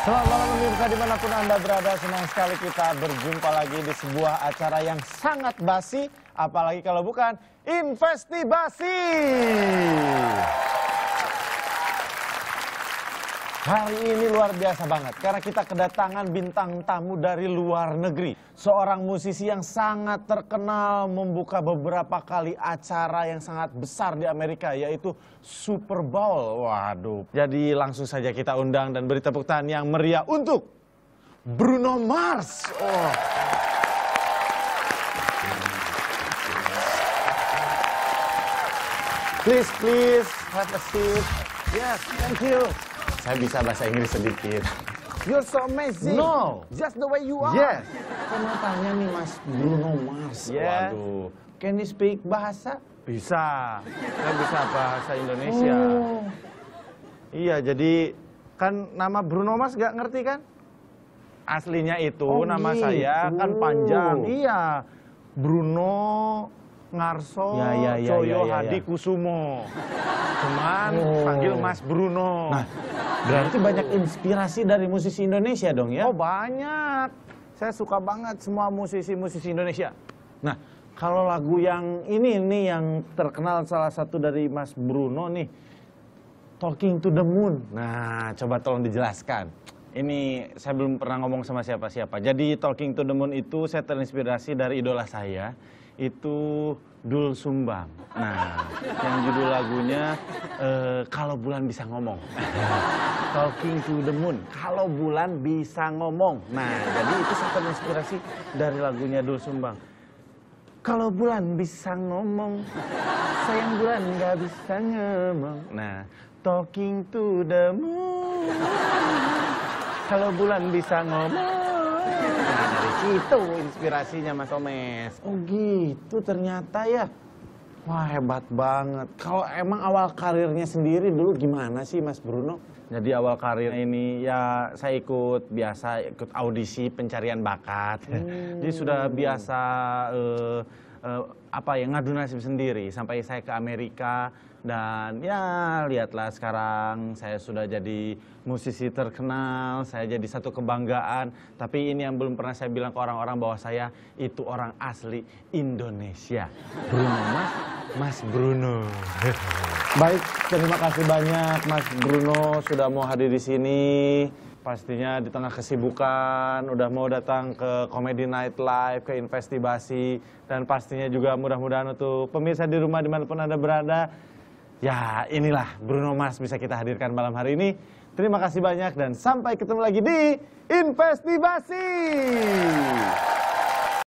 Selamat malam pemirsa dimanapun Anda berada, senang sekali kita berjumpa lagi di sebuah acara yang sangat basi, apalagi kalau bukan Investibasi. Hari ini luar biasa banget karena kita kedatangan bintang tamu dari luar negeri. Seorang musisi yang sangat terkenal membuka beberapa kali acara yang sangat besar di Amerika yaitu Super Bowl. Waduh. Jadi langsung saja kita undang dan beri tepuk tangan yang meriah untuk Bruno Mars. Oh. Please, please, have a seat. Yes, thank you. Saya bisa bahasa Inggris sedikit. You're so amazing. No. Just the way you are. Yes. mau tanya nih Mas Bruno Mars. Yes. Waduh. Can you speak bahasa? Bisa. Saya bisa bahasa Indonesia. Oh. Iya, jadi kan nama Bruno Mars gak ngerti kan? Aslinya itu oh, nama gitu. saya kan gitu. panjang. Iya. Bruno Ngarso, ya, ya, ya, ya, Joyo, ya, ya, Hadi, Kusumo. Cuman oh. panggil Mas Bruno. Nah, berarti oh. banyak inspirasi dari musisi Indonesia dong ya? Oh banyak. Saya suka banget semua musisi-musisi Indonesia. Nah, kalau lagu yang ini nih yang terkenal salah satu dari Mas Bruno nih, Talking to the Moon. Nah, coba tolong dijelaskan. Ini saya belum pernah ngomong sama siapa-siapa. Jadi Talking to the Moon itu saya terinspirasi dari idola saya itu Dul Sumbang. Nah, yang judul lagunya uh, Kalau Bulan Bisa Ngomong. Talking to the Moon. Kalau Bulan Bisa Ngomong. Nah, jadi itu satu inspirasi dari lagunya Dul Sumbang. Kalau bulan bisa ngomong, sayang bulan nggak bisa ngomong. Nah, talking to the moon. Kalau bulan bisa ngomong, itu inspirasinya Mas Omes. Oh gitu ternyata ya. Wah hebat banget. Kalau emang awal karirnya sendiri dulu gimana sih Mas Bruno? Jadi awal karir ini ya saya ikut biasa ikut audisi pencarian bakat. Hmm. Jadi sudah biasa Uh, uh, apa ya ngadu nasib sendiri sampai saya ke Amerika dan ya lihatlah sekarang saya sudah jadi musisi terkenal, saya jadi satu kebanggaan. Tapi ini yang belum pernah saya bilang ke orang-orang bahwa saya itu orang asli Indonesia. Bruno Mas, Mas Bruno. Baik, terima kasih banyak Mas Bruno sudah mau hadir di sini pastinya di tengah kesibukan, udah mau datang ke Comedy Night Live, ke Investigasi, dan pastinya juga mudah-mudahan untuk pemirsa di rumah dimanapun Anda berada, ya inilah Bruno Mars bisa kita hadirkan malam hari ini. Terima kasih banyak dan sampai ketemu lagi di Investigasi.